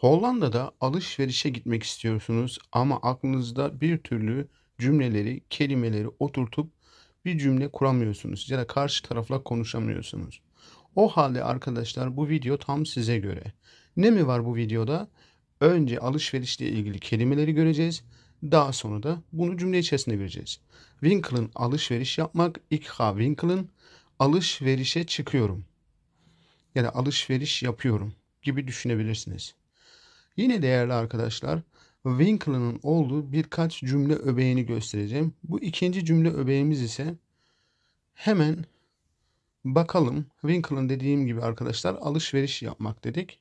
Hollanda'da alışverişe gitmek istiyorsunuz ama aklınızda bir türlü cümleleri, kelimeleri oturtup bir cümle kuramıyorsunuz ya da karşı tarafla konuşamıyorsunuz. O halde arkadaşlar bu video tam size göre. Ne mi var bu videoda? Önce alışverişle ilgili kelimeleri göreceğiz. Daha sonra da bunu cümle içerisinde göreceğiz. Winkle'ın alışveriş yapmak, İK Winkle'ın alışverişe çıkıyorum. Yani alışveriş yapıyorum gibi düşünebilirsiniz. Yine değerli arkadaşlar Winkler'ın olduğu birkaç cümle öbeğini göstereceğim. Bu ikinci cümle öbeğimiz ise hemen bakalım. Winkler'ın dediğim gibi arkadaşlar alışveriş yapmak dedik.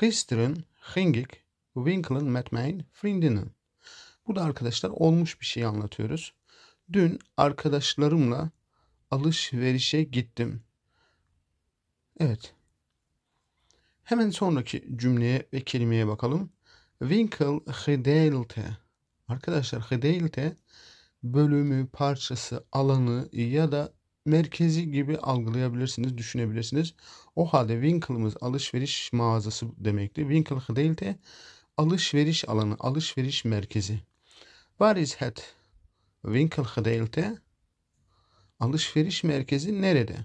Gisteren Hingik, ik winkelen Friend'inin. Bu da arkadaşlar olmuş bir şey anlatıyoruz. Dün arkadaşlarımla alışverişe gittim. Evet Hemen sonraki cümleye ve kelimeye bakalım. Winkel gedeilte. Arkadaşlar gedeilte bölümü, parçası, alanı ya da merkezi gibi algılayabilirsiniz, düşünebilirsiniz. O halde Winkel'ımız alışveriş mağazası demekti. Winkel gedeilte alışveriş alanı, alışveriş merkezi. Where is het Winkel gedeilte? Alışveriş merkezi nerede?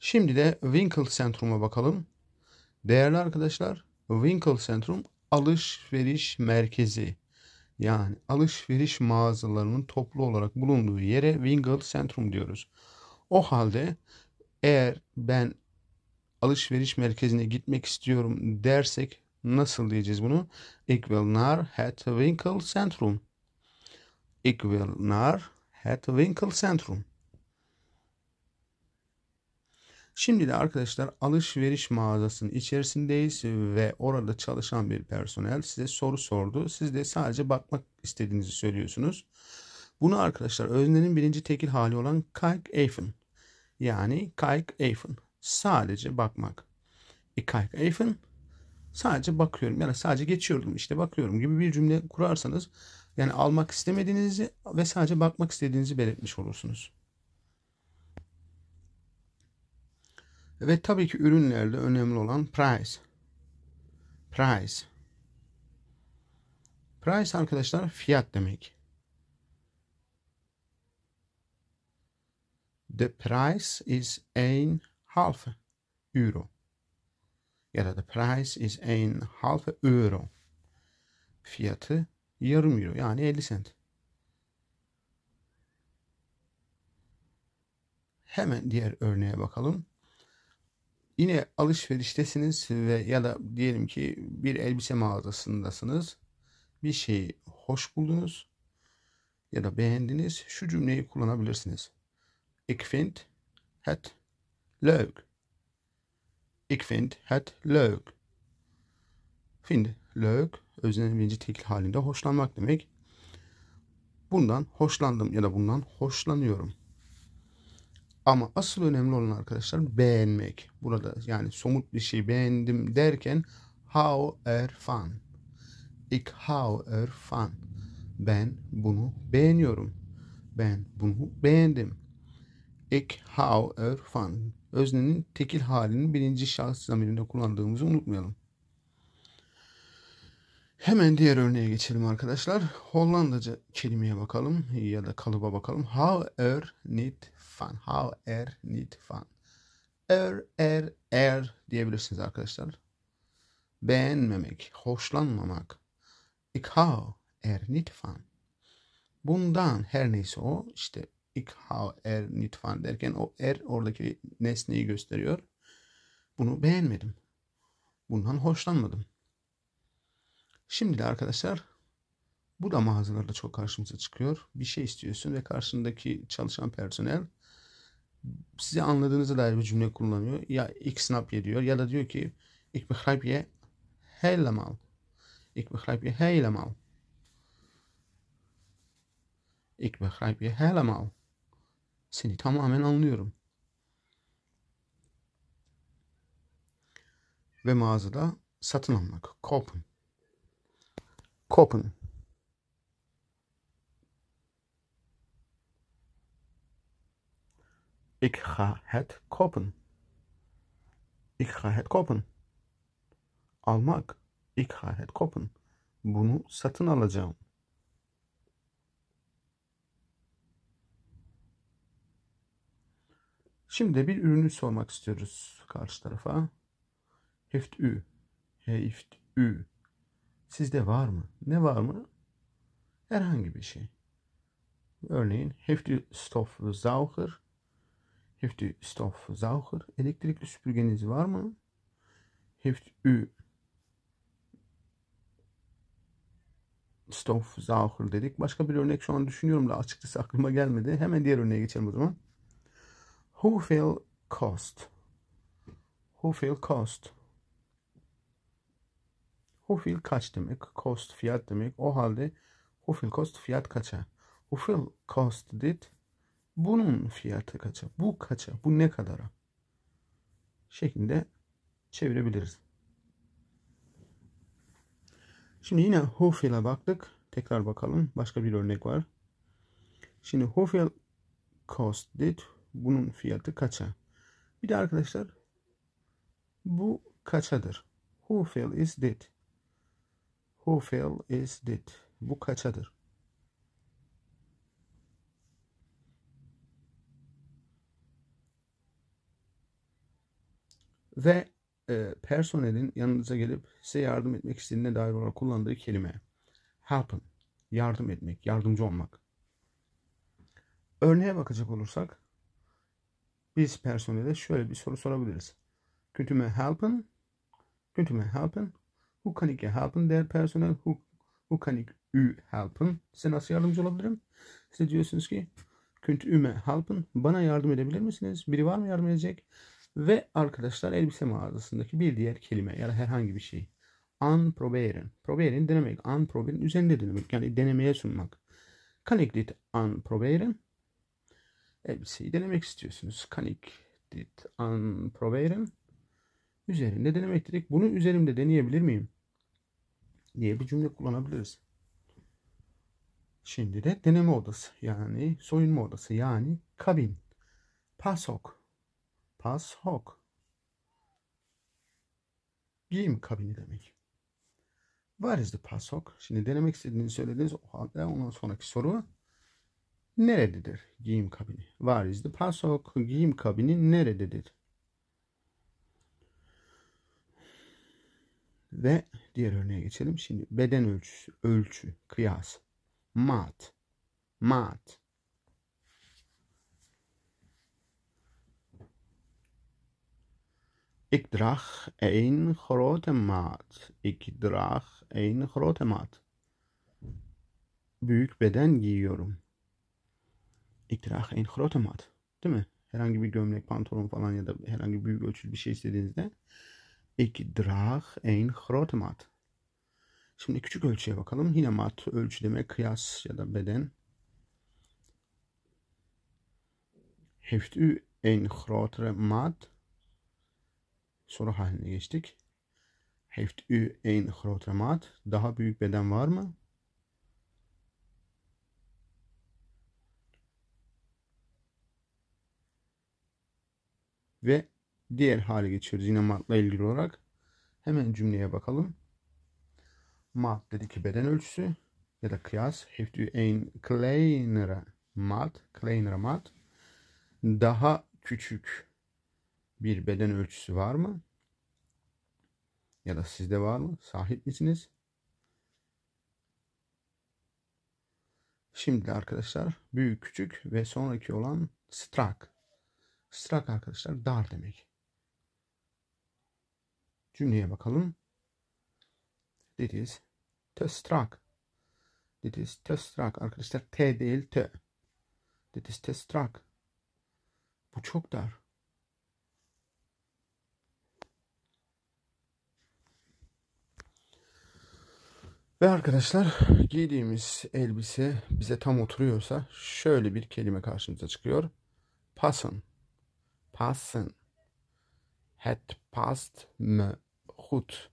Şimdi de Winkle Centrum'a bakalım. Değerli arkadaşlar Winkle Centrum alışveriş merkezi. Yani alışveriş mağazalarının toplu olarak bulunduğu yere Winkle Centrum diyoruz. O halde eğer ben alışveriş merkezine gitmek istiyorum dersek nasıl diyeceğiz bunu? Ik wil naar het winkelcentrum. Ik wil naar het winkelcentrum. Şimdi de arkadaşlar alışveriş mağazasının içerisindeyiz ve orada çalışan bir personel size soru sordu. Siz de sadece bakmak istediğinizi söylüyorsunuz. Bunu arkadaşlar öznenin birinci tekil hali olan kayk eifen yani kayk eifen sadece bakmak. E kayk eifen sadece bakıyorum yani sadece geçiyordum işte bakıyorum gibi bir cümle kurarsanız yani almak istemediğinizi ve sadece bakmak istediğinizi belirtmiş olursunuz. Ve tabii ki ürünlerde önemli olan price. Price. Price arkadaşlar fiyat demek. The price is ein half euro. Ya da the price is ein half euro. Fiyatı yarım euro yani 50 sent. Hemen diğer örneğe bakalım. Yine alışveriştesiniz ve ya da diyelim ki bir elbise mağazasındasınız. Bir şeyi hoş buldunuz ya da beğendiniz. Şu cümleyi kullanabilirsiniz. Ik vind het leuk. Ik vind het leuk. Find leuk özlenilince tekil halinde hoşlanmak demek. Bundan hoşlandım ya da bundan hoşlanıyorum. Ama asıl önemli olan arkadaşlar beğenmek. Burada yani somut bir şey beğendim derken how fun Ik how fun Ben bunu beğeniyorum. Ben bunu beğendim. Ik how fun Öznenin tekil halinin birinci şahıs zamirinde kullandığımızı unutmayalım. Hemen diğer örneğe geçelim arkadaşlar. Hollandaca kelimeye bakalım ya da kalıba bakalım. How er nit fan. How er nit fan. Er er er diyebilirsiniz arkadaşlar. Beğenmemek, hoşlanmamak. Ik hou er nit fan. Bundan her neyse o işte ik hou er nit fan derken o er oradaki nesneyi gösteriyor. Bunu beğenmedim. Bundan hoşlanmadım. Şimdi de arkadaşlar bu da mağazalarda çok karşımıza çıkıyor. Bir şey istiyorsun ve karşındaki çalışan personel size anladığınıza dair bir cümle kullanıyor. Ya iknap ye diyor ya da diyor ki ik begrijp je helemaal. Ik begrijp je helemaal. Ik begrijp je helemaal. Seni tamamen anlıyorum. Ve mağazada satın almak. Kopen. Kopun. Ik ga het kopen. Ik ga het kopen. Almak. Ik ga het kopen. Bunu satın alacağım. Şimdi bir ürünü sormak istiyoruz karşı tarafa. Heft ü. Heft ü. Sizde var mı? Ne var mı? Herhangi bir şey. Örneğin hefti hefti Heftistoffsauger Heftistoffsauger elektrikli süpürgeniz var mı? Heft ü Stoffsauger dedik. Başka bir örnek şu an düşünüyorum da açıkçası aklıma gelmedi. Hemen diğer örneğe geçelim o zaman. Who fell cost? Who fell cost? Hufil kaç demek? Cost fiyat demek. O halde hufil cost fiyat kaça? Hufil cost dit bunun fiyatı kaça? Bu kaça? Bu ne kadara? Şeklinde çevirebiliriz. Şimdi yine hufil'e baktık. Tekrar bakalım. Başka bir örnek var. Şimdi hufil cost dit bunun fiyatı kaça? Bir de arkadaşlar bu kaçadır? Hufil is dit? Who fell is dead. Bu kaçadır? Ve e, personelin yanınıza gelip size yardım etmek istediğine dair olarak kullandığı kelime. Happen. Yardım etmek, yardımcı olmak. Örneğe bakacak olursak biz personele şöyle bir soru sorabiliriz. Could you help? Could you help? Who can I help'ın? Diğer personel who, who can I you help'ın? Size nasıl yardımcı olabilirim? Size diyorsunuz ki Köntü üme help'ın. Bana yardım edebilir misiniz? Biri var mı yardım edecek? Ve arkadaşlar elbise mağazasındaki bir diğer kelime ya da herhangi bir şey. Anprobieren. Probieren denemek. Anprobieren üzerinde denemek. Yani denemeye sunmak. Kan ik dit Elbiseyi denemek istiyorsunuz. Kan ik dit anproberen? Üzerinde denemek dedik. Bunu üzerimde deneyebilir miyim? diye bir cümle kullanabiliriz. Şimdi de deneme odası yani soyunma odası yani kabin. Pasok. Pasok. Giyim kabini demek. Where is the pasok? Şimdi denemek istediğini söylediniz. O halde ondan sonraki soru nerededir giyim kabini? Where is the pasok? Giyim kabini nerededir? Ve Diğer örneğe geçelim. Şimdi beden ölçüsü, ölçü, kıyas, mat, mat. Ik draag een grote maat. Ik draag een grote maat. Büyük beden giyiyorum. Ik draag een grote maat. Değil mi? Herhangi bir gömlek, pantolon falan ya da herhangi büyük ölçülü bir şey istediğinizde Ik draag een grote mat. Şimdi küçük ölçüye bakalım. Yine mat ölçü demek kıyas ya da beden. Heeft u een grotere mat? Soru haline geçtik. Heeft u een grotere mat? Daha büyük beden var mı? Ve diğer hale geçiyoruz. Yine matla ilgili olarak. Hemen cümleye bakalım. Mat dedi ki beden ölçüsü ya da kıyas. Hefti ein kleiner'e mat. Kleiner'e mat. Daha küçük bir beden ölçüsü var mı? Ya da sizde var mı? Sahip misiniz? Şimdi arkadaşlar büyük küçük ve sonraki olan strak. Strak arkadaşlar dar demek cümleye bakalım. This is testrak. This is testrak. Arkadaşlar T değil T. This is testrak. Bu çok dar. Ve arkadaşlar giydiğimiz elbise bize tam oturuyorsa şöyle bir kelime karşımıza çıkıyor. Passen. Passen. Het past mı? hut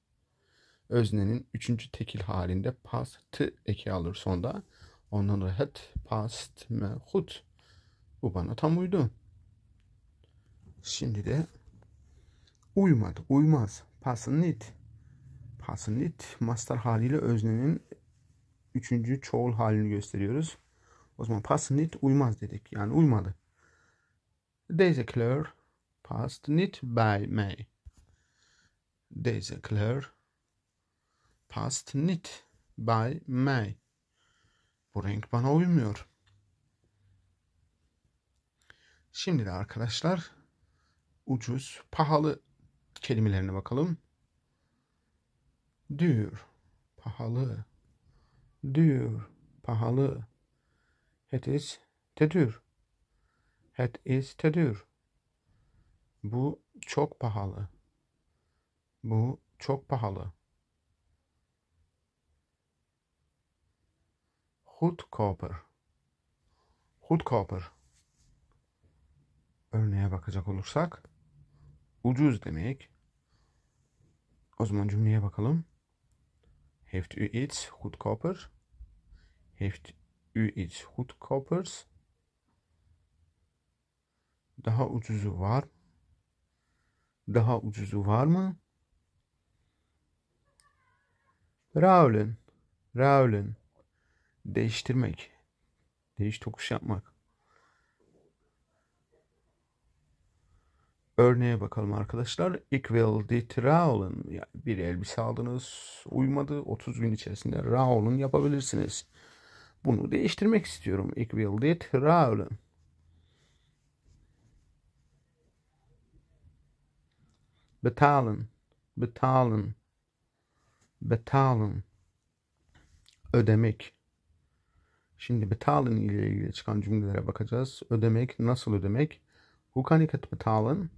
öznenin üçüncü tekil halinde past t eki alır sonda. Ondan dolayı het past hut. Bu bana tam uydu. Şimdi de uymadı, uymaz. Pasınit. Pasınit master haliyle öznenin üçüncü çoğul halini gösteriyoruz. O zaman pasınit uymaz dedik. Yani uymadı. Deze kleur past niet by mij. Days clear past knit by May. Bu renk bana uymuyor. Şimdi de arkadaşlar ucuz, pahalı kelimelerine bakalım. Dür, pahalı. Dür, pahalı. Het is te duur. is te Bu çok pahalı. Bu çok pahalı. Hutkoper. Hutkoper. Örneğe bakacak olursak ucuz demek. O zaman cümleye bakalım. Heft ü iets goedkoper? Heft ü iets goedkopers? Daha ucuzu var. Daha ucuzu var mı? Raul'ün, Raul'ün değiştirmek, değiş tokuş yapmak. Örneğe bakalım arkadaşlar. Equal dit Raul'un yani bir elbise aldınız, uymadı 30 gün içerisinde Raul'un yapabilirsiniz. Bunu değiştirmek istiyorum. Equal dit Raul'un. Betalen, betalen betalın ödemek. Şimdi betalın ile ilgili çıkan cümlelere bakacağız. Ödemek, nasıl ödemek? Hukaniket betalın.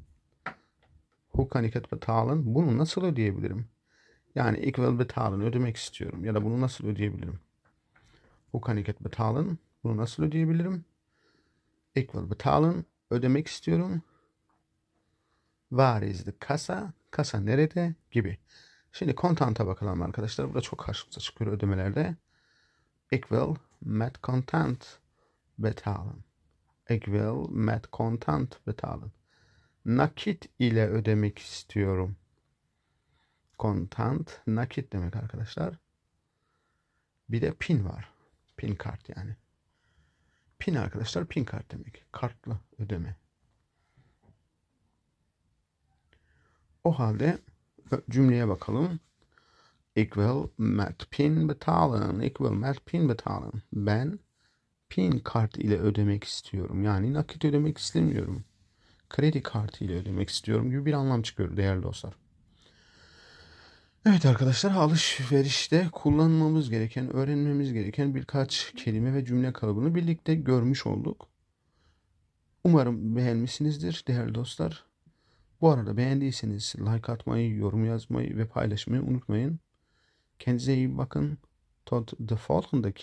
Hukaniket betalın. Bunu nasıl ödeyebilirim? Yani ikvel betalın ödemek istiyorum ya da bunu nasıl ödeyebilirim? Hukaniket betalın. Bunu nasıl ödeyebilirim? Ikvel betalın ödemek istiyorum. Varizli kasa, kasa nerede gibi. Şimdi kontanta bakalım arkadaşlar. Burada çok karşımıza çıkıyor ödemelerde. Equal met content betalın. Equal met content betalın. Nakit ile ödemek istiyorum. Content nakit demek arkadaşlar. Bir de pin var. Pin kart yani. Pin arkadaşlar pin kart demek. Kartlı ödeme. O halde cümleye bakalım. Equal met Pin Batalın. Equal met Pin Batalın. Ben pin kart ile ödemek istiyorum. Yani nakit ödemek istemiyorum. Kredi kartı ile ödemek istiyorum gibi bir anlam çıkıyor değerli dostlar. Evet arkadaşlar alışverişte kullanmamız gereken, öğrenmemiz gereken birkaç kelime ve cümle kalıbını birlikte görmüş olduk. Umarım beğenmişsinizdir değerli dostlar. Bu arada beğendiyseniz like atmayı, yorum yazmayı ve paylaşmayı unutmayın. Kendinize iyi bakın. Tot de volgende